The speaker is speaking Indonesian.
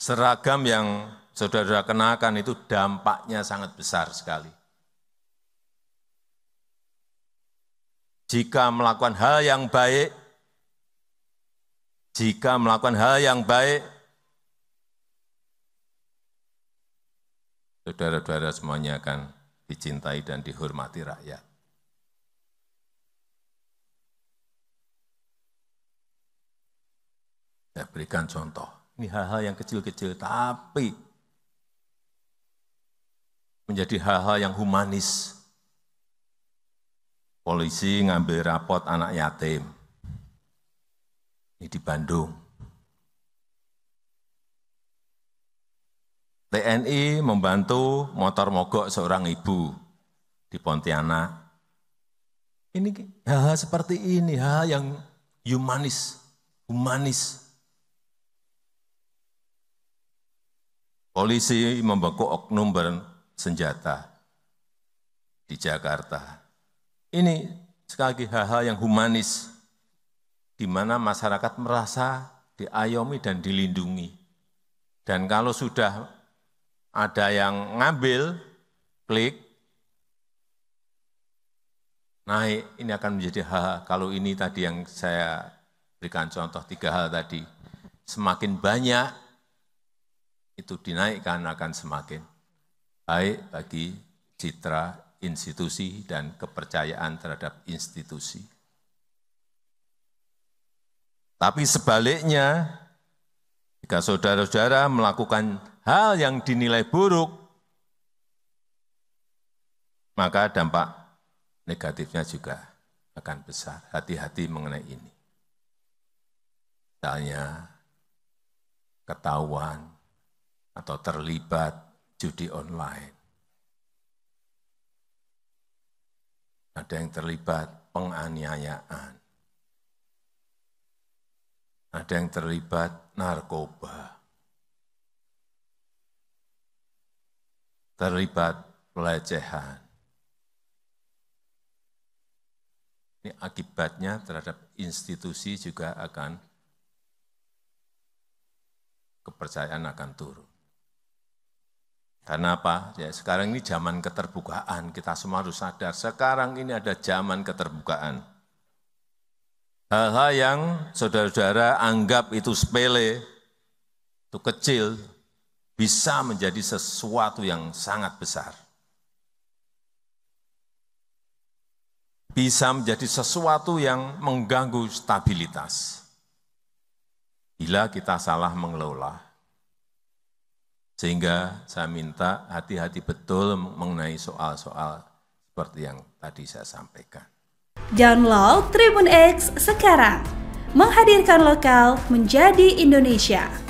seragam yang saudara-saudara kenakan itu dampaknya sangat besar sekali. Jika melakukan hal yang baik, jika melakukan hal yang baik, saudara-saudara semuanya akan dicintai dan dihormati rakyat. Saya berikan contoh. Ini hal-hal yang kecil-kecil, tapi menjadi hal-hal yang humanis. Polisi ngambil rapot anak yatim. Ini di Bandung. TNI membantu motor mogok seorang ibu di Pontianak. Ini hal-hal seperti ini, hal yang humanis, humanis. Polisi membekuk oknum bersenjata di Jakarta. Ini sekali lagi hal-hal yang humanis, di mana masyarakat merasa diayomi dan dilindungi. Dan kalau sudah ada yang ngambil, klik, naik, ini akan menjadi hal, hal kalau ini tadi yang saya berikan contoh tiga hal tadi, semakin banyak itu dinaikkan akan semakin baik bagi citra institusi dan kepercayaan terhadap institusi. Tapi sebaliknya, jika saudara-saudara melakukan hal yang dinilai buruk, maka dampak negatifnya juga akan besar. Hati-hati mengenai ini. Misalnya, ketahuan atau terlibat judi online. Ada yang terlibat penganiayaan. Ada yang terlibat narkoba. Terlibat pelecehan. Ini akibatnya terhadap institusi juga akan kepercayaan akan turun. Karena apa? Ya, sekarang ini zaman keterbukaan, kita semua harus sadar. Sekarang ini ada zaman keterbukaan. Hal-hal yang saudara-saudara anggap itu sepele, itu kecil, bisa menjadi sesuatu yang sangat besar. Bisa menjadi sesuatu yang mengganggu stabilitas. Bila kita salah mengelola, sehingga saya minta hati-hati betul mengenai soal-soal seperti yang tadi saya sampaikan. Download Tribun X sekarang. Menghadirkan lokal menjadi Indonesia.